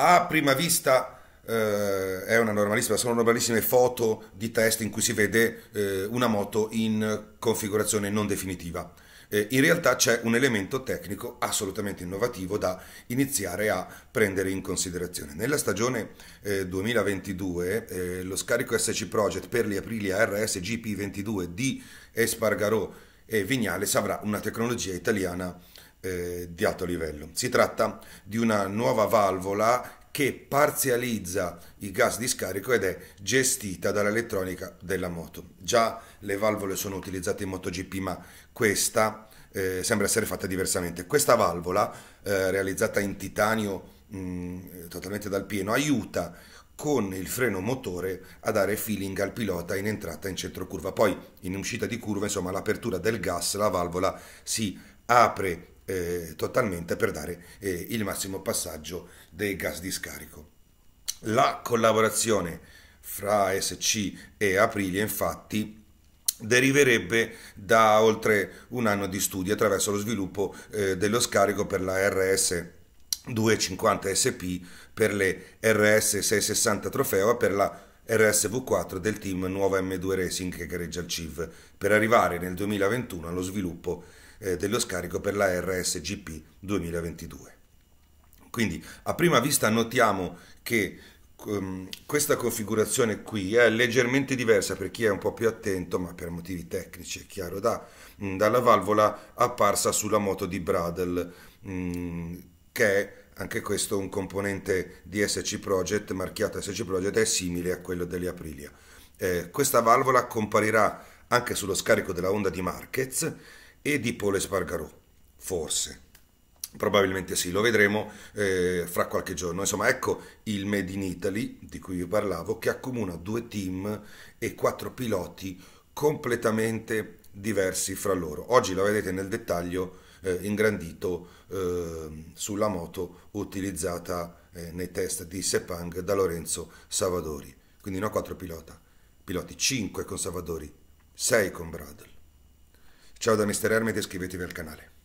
a prima vista eh, è una normalissima, sono normalissime foto di test in cui si vede eh, una moto in configurazione non definitiva. Eh, in realtà c'è un elemento tecnico assolutamente innovativo da iniziare a prendere in considerazione. Nella stagione eh, 2022 eh, lo scarico SC Project per gli Aprilia RS GP22 di Espargarò e Vignales avrà una tecnologia italiana eh, di alto livello. Si tratta di una nuova valvola che parzializza i gas di scarico ed è gestita dall'elettronica della moto. Già le valvole sono utilizzate in MotoGP, ma questa eh, sembra essere fatta diversamente. Questa valvola, eh, realizzata in titanio mh, mm, totalmente dal pieno, aiuta con il freno motore a dare feeling al pilota in entrata in centro curva. Poi in uscita di curva, insomma, all'apertura del gas, la valvola si apre eh, totalmente per dare eh, il massimo passaggio dei gas di scarico. La collaborazione fra SC e Aprilia infatti deriverebbe da oltre un anno di studi attraverso lo sviluppo eh, dello scarico per la RS 250 SP, per le RS 660 Trofeo e per la RSV4 del team Nuova M2 Racing che gareggia il CIV per arrivare nel 2021 allo sviluppo eh, dello scarico per la RSGP 2022. Quindi a prima vista notiamo che um, questa configurazione qui è leggermente diversa per chi è un po' più attento, ma per motivi tecnici è chiaro, da, mh, mm, dalla valvola apparsa sulla moto di Bradle, mm, che è anche questo un componente di SC Project, marchiato SC Project, è simile a quello delle Aprilia. Eh, questa valvola comparirà anche sullo scarico della Honda di Marquez e di Paul Espargarò, forse. Probabilmente sì, lo vedremo eh, fra qualche giorno. Insomma, ecco il Made in Italy di cui vi parlavo, che accomuna due team e quattro piloti completamente diversi fra loro. Oggi lo vedete nel dettaglio eh, ingrandito eh, sulla moto utilizzata eh, nei test di Sepang da Lorenzo Savadori. Quindi no, quattro pilota. piloti, 5 con Savadori, 6 con Bradley. Ciao da Mr. Hermet e iscrivetevi al canale.